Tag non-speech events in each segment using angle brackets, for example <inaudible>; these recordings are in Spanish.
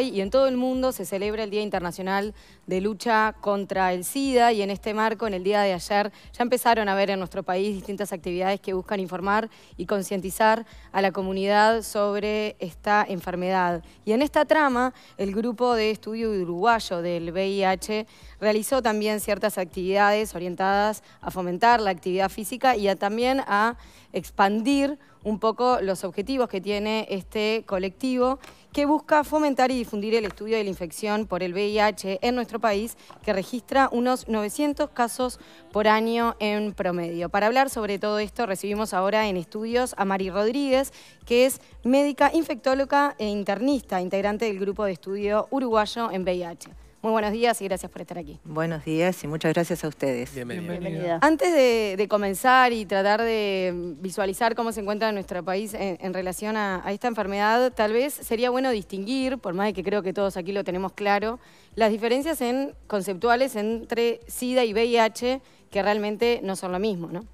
Y en todo el mundo se celebra el Día Internacional de Lucha contra el SIDA y en este marco, en el día de ayer, ya empezaron a ver en nuestro país distintas actividades que buscan informar y concientizar a la comunidad sobre esta enfermedad. Y en esta trama, el grupo de estudio uruguayo del VIH realizó también ciertas actividades orientadas a fomentar la actividad física y también a expandir un poco los objetivos que tiene este colectivo que busca fomentar y difundir el estudio de la infección por el VIH en nuestro país, que registra unos 900 casos por año en promedio. Para hablar sobre todo esto, recibimos ahora en estudios a Mari Rodríguez, que es médica infectóloga e internista, integrante del grupo de estudio uruguayo en VIH. Muy buenos días y gracias por estar aquí. Buenos días y muchas gracias a ustedes. Bienvenida. Antes de, comenzar y tratar de visualizar cómo se encuentra nuestro país en, relación a, esta enfermedad, tal vez sería bueno distinguir, por más que creo que todos aquí lo tenemos claro, las diferencias en, conceptuales entre SIDA y VIH, que realmente no son lo mismo, ¿no?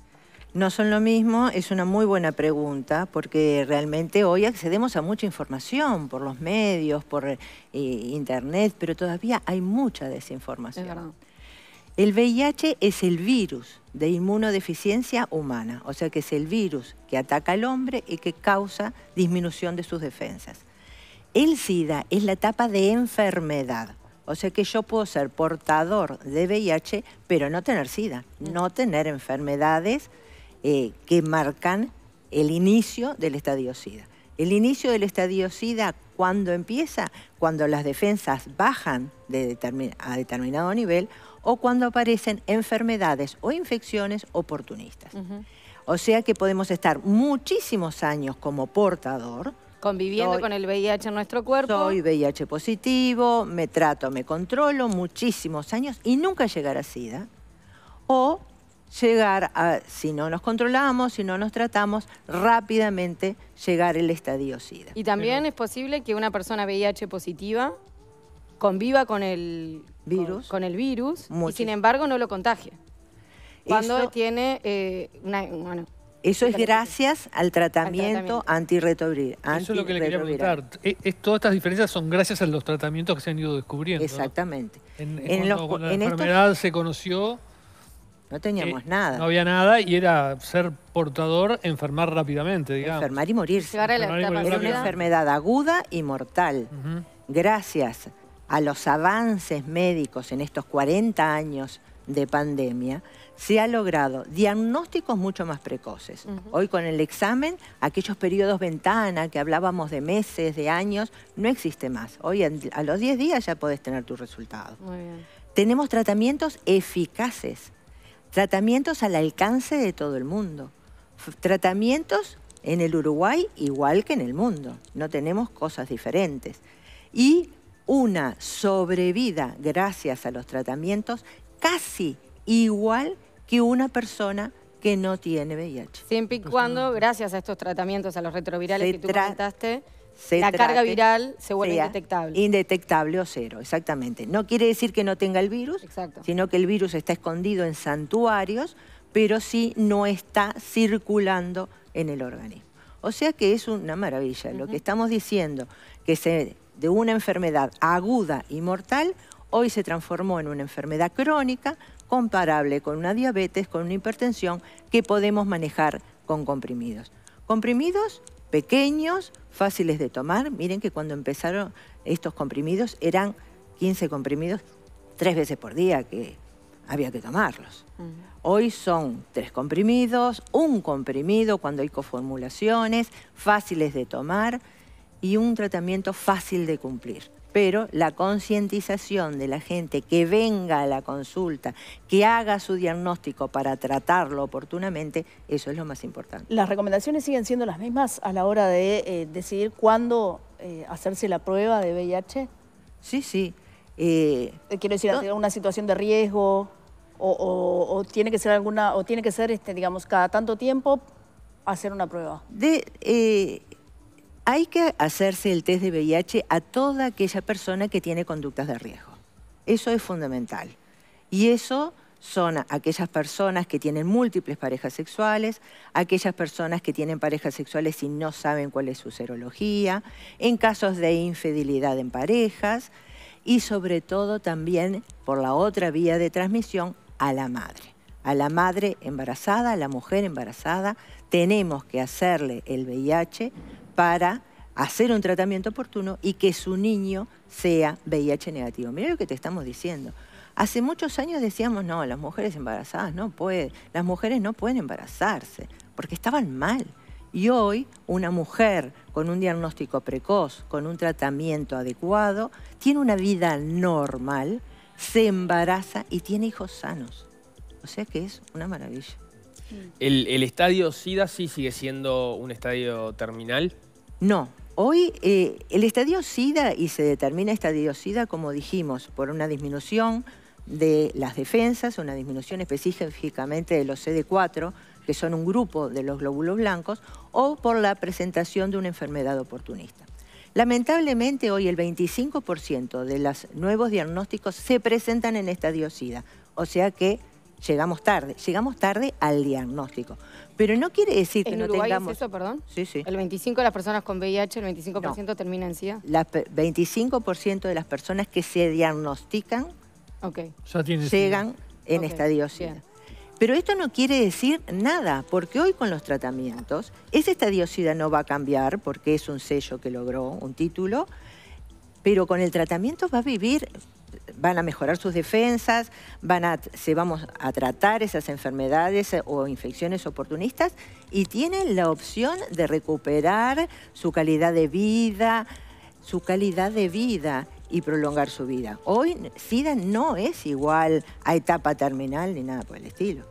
No son lo mismo, es una muy buena pregunta, porque realmente hoy accedemos a mucha información por los medios, por eh, internet, pero todavía hay mucha desinformación. El VIH es el virus de inmunodeficiencia humana, o sea que es el virus que ataca al hombre y que causa disminución de sus defensas. El SIDA es la etapa de enfermedad, o sea que yo puedo ser portador de VIH, pero no tener SIDA, mm. no tener enfermedades eh, que marcan el inicio del estadio SIDA. El inicio del estadio SIDA, ¿cuándo empieza? Cuando las defensas bajan a determinado nivel o cuando aparecen enfermedades o infecciones oportunistas. O sea que podemos estar muchísimos años como portador, Conviviendo con el VIH en nuestro cuerpo. Soy VIH positivo, me trato, me controlo muchísimos años y nunca llegar a SIDA. O llegar a, si no nos controlamos, si no nos tratamos, rápidamente llegar el estadio SIDA. Y también es posible que una persona VIH positiva conviva con el virus, con, el virus y sin embargo no lo contagie. Cuando tiene eh, bueno, eso es gracias al tratamiento, antirretobril. Eso es lo que le quería preguntar. Eh, todas estas diferencias son gracias a los tratamientos que se han ido descubriendo. Exactamente. En, la enfermedad se conoció, no teníamos eh, nada. No había nada y era ser portador, enfermar rápidamente, digamos. Enfermar y morirse. Era una enfermedad aguda y mortal. Gracias a los avances médicos en estos 40 años de pandemia, se ha logrado diagnósticos mucho más precoces. Hoy con el examen, aquellos periodos ventana que hablábamos de meses, de años, no existe más. Hoy a los 10 días ya podés tener tu resultado. Muy bien. Tenemos tratamientos eficaces Tratamientos al alcance de todo el mundo. Tratamientos en el Uruguay igual que en el mundo. No tenemos cosas diferentes. Y una sobrevida gracias a los tratamientos casi igual que una persona que no tiene VIH. Siempre y cuando, gracias a estos tratamientos, a los retrovirales que tú comentaste, la carga viral se vuelve indetectable. Indetectable o cero, exactamente. No quiere decir que no tenga el virus, sino que el virus está escondido en santuarios, pero sí no está circulando en el organismo. O sea que es una maravilla. Lo que estamos diciendo, que se, de una enfermedad aguda y mortal, hoy se transformó en una enfermedad crónica comparable con una diabetes, con una hipertensión, que podemos manejar con comprimidos. Comprimidos pequeños, fáciles de tomar. Miren que cuando empezaron estos comprimidos eran 15 comprimidos tres veces por día que había que tomarlos. Mm. Hoy son tres comprimidos, un comprimido cuando hay coformulaciones, fáciles de tomar y un tratamiento fácil de cumplir. Pero la concientización de la gente que venga a la consulta, que haga su diagnóstico para tratarlo oportunamente, eso es lo más importante. ¿Las recomendaciones siguen siendo las mismas a la hora de eh, decidir cuándo eh, hacerse la prueba de VIH? Sí, sí. Eh, quiero decir, una situación de riesgo o, tiene que ser alguna, o tiene que ser, este, digamos, cada tanto tiempo hacer una prueba. De, hay que hacerse el test de VIH a toda aquella persona que tiene conductas de riesgo. Eso es fundamental. Y eso son aquellas personas que tienen múltiples parejas sexuales, aquellas personas que tienen parejas sexuales y no saben cuál es su serología, en casos de infidelidad en parejas y sobre todo también por la otra vía de transmisión a la madre. A la madre embarazada, a la mujer embarazada, tenemos que hacerle el VIH para hacer un tratamiento oportuno y que su niño sea VIH negativo. Mira lo que te estamos diciendo. Hace muchos años decíamos, no, las mujeres embarazadas no pueden, las mujeres no pueden embarazarse, porque estaban mal. Y hoy una mujer con un diagnóstico precoz, con un tratamiento adecuado, tiene una vida normal, se embaraza y tiene hijos sanos. O sea que es una maravilla. El, estadio SIDA sí sigue siendo un estadio terminal. No. Hoy eh, el estadio SIDA, y se determina estadio SIDA, como dijimos, por una disminución de las defensas, una disminución específicamente de los CD4, que son un grupo de los glóbulos blancos, o por la presentación de una enfermedad oportunista. Lamentablemente hoy el 25% de los nuevos diagnósticos se presentan en estadio SIDA, o sea que llegamos tarde. Llegamos tarde al diagnóstico. Pero no quiere decir que no tengamos. En es eso, perdón? Sí, sí. El 25% de las personas con VIH, el 25% termina en SIDA. El 25% de las personas que se diagnostican okay. llegan en esta estadio Pero esto no quiere decir nada, porque hoy con los tratamientos, ese SIDA no va a cambiar porque es un sello que logró, un título, pero con el tratamiento va a vivir van a mejorar sus defensas, van a, se vamos a tratar esas enfermedades eh, o infecciones oportunistas y tienen la opción de recuperar su calidad de vida, su calidad de vida y prolongar su vida. Hoy SIDA no es igual a etapa terminal ni nada por el estilo.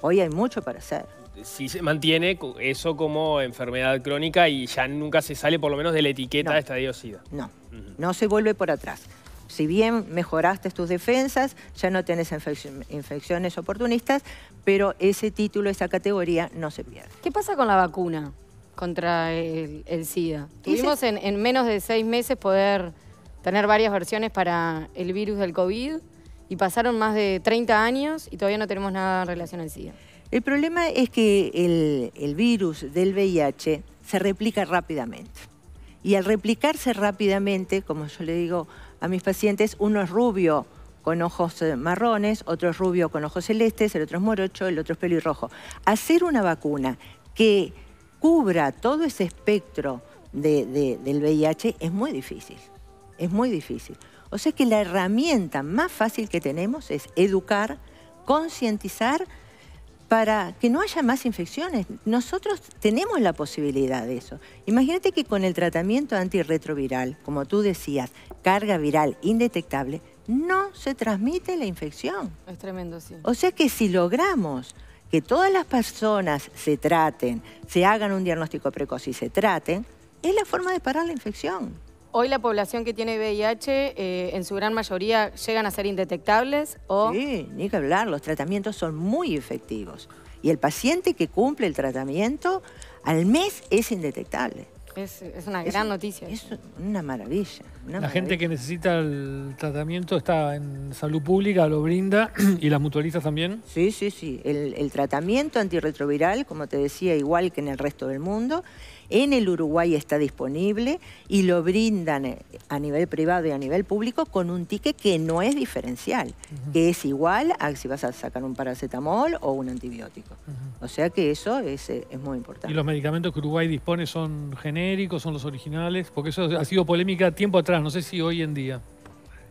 Hoy hay mucho para hacer Si se mantiene eso como enfermedad crónica y ya nunca se sale por lo menos de la etiqueta de estadio SIDA. No, no se vuelve por atrás si bien mejoraste tus defensas, ya no tienes infecciones oportunistas, pero ese título, esa categoría no se pierde. ¿Qué pasa con la vacuna contra el, SIDA? Tuvimos en, menos de seis meses poder tener varias versiones para el virus del COVID y pasaron más de 30 años y todavía no tenemos nada en relación al SIDA. El problema es que el, virus del VIH se replica rápidamente. Y al replicarse rápidamente, como yo le digo, a mis pacientes, uno es rubio con ojos eh, marrones, otro es rubio con ojos celestes, el otro es morocho, el otro es pelirrojo. Hacer una vacuna que cubra todo ese espectro del VIH es muy difícil, es muy difícil. O sea que la herramienta más fácil que tenemos es educar, concientizar, para que no haya más infecciones. Nosotros tenemos la posibilidad de eso. Imagínate que con el tratamiento antirretroviral, como tú decías, carga viral indetectable, no se transmite la infección. Es tremendo, sí. O sea que si logramos que todas las personas se traten, se hagan un diagnóstico precoz y se traten, es la forma de parar la infección. Hoy la población que tiene VIH, eh, en su gran mayoría, llegan a ser indetectables o... Sí, ni que hablar, los tratamientos son muy efectivos. Y el paciente que cumple el tratamiento, al mes es indetectable. Es, una gran noticia. Es una maravilla. la gente que necesita el tratamiento está en salud pública, lo brinda <clears throat> y las mutualistas también. Sí, sí, sí. El, el tratamiento antirretroviral, como te decía, igual que en el resto del mundo en el Uruguay está disponible y lo brindan eh, a nivel privado y a nivel público con un ticket que no es diferencial, que es igual a si vas a sacar un paracetamol o un antibiótico. O sea que eso eh, es, muy importante. ¿Y los medicamentos que Uruguay dispone son genéricos, son los originales? Porque eso ha sido polémica tiempo atrás, no sé si hoy en día.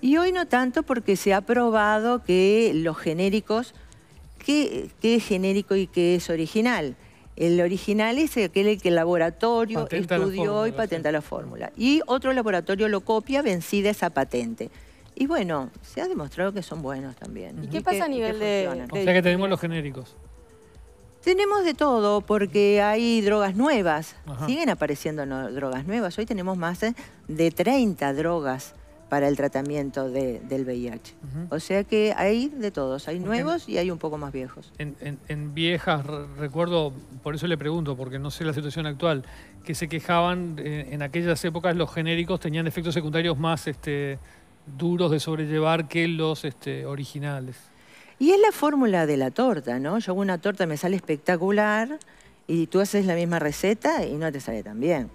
Y hoy no tanto porque se ha probado que los genéricos, que qué es genérico y qué es original. El original es aquel que el laboratorio estudió y patenta la fórmula. Y otro laboratorio lo copia vencida esa patente. Y bueno, se ha demostrado que son buenos también. ¿Y, qué pasa a nivel de, O sea que tenemos los genéricos. Tenemos de todo, porque hay drogas nuevas. Siguen apareciendo drogas nuevas. Hoy tenemos más eh, de 30 drogas para el tratamiento del VIH. O sea que hay de todos, hay nuevos y hay un poco más viejos. En, viejas, recuerdo, por eso le pregunto, porque no sé la situación actual, que se quejaban eh, en, aquellas épocas los genéricos tenían efectos secundarios más este, duros de sobrellevar que los este, originales. Y es la fórmula de la torta, ¿no? Yo hago una torta, me sale espectacular, y tú haces la misma receta y no te sale tan bien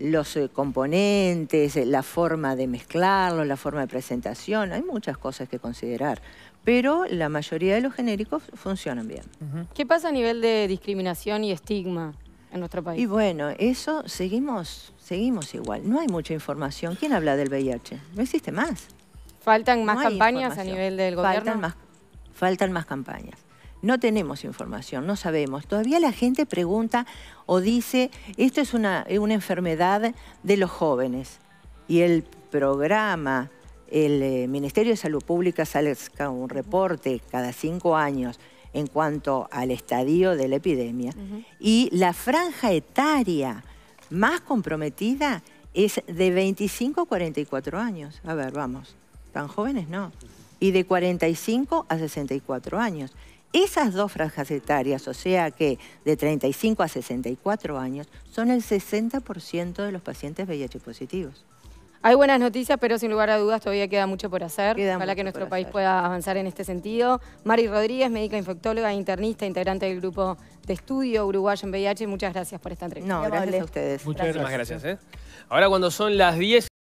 los eh, componentes, eh, la forma de mezclarlos, la forma de presentación, hay muchas cosas que considerar. Pero la mayoría de los genéricos funcionan bien. ¿Qué pasa a nivel de discriminación y estigma en nuestro país? Y bueno, eso seguimos, seguimos igual. No hay mucha información. ¿Quién habla del VIH? No existe más. ¿Faltan más campañas a nivel del gobierno? faltan más campañas. No tenemos información, no sabemos. Todavía la gente pregunta o dice, esto es una, eh, una enfermedad de los jóvenes. Y el programa, el eh, Ministerio de Salud Pública sale un reporte cada cinco años en cuanto al estadio de la epidemia. Y la franja etaria más comprometida es de 25 a 44 años. A ver, vamos, tan jóvenes no. Y de 45 a 64 años. Esas dos franjas etarias, o sea que de 35 a 64 años, son el 60% de los pacientes VIH positivos. Hay buenas noticias, pero sin lugar a dudas todavía queda mucho por hacer. Ojalá que nuestro país pueda avanzar en este sentido. Mari Rodríguez, médica infectóloga, internista, integrante del grupo de estudio uruguayo en VIH. Muchas gracias por esta entrevista. No, gracias a ustedes. Muchas gracias. ¿eh? Ahora cuando son las 10...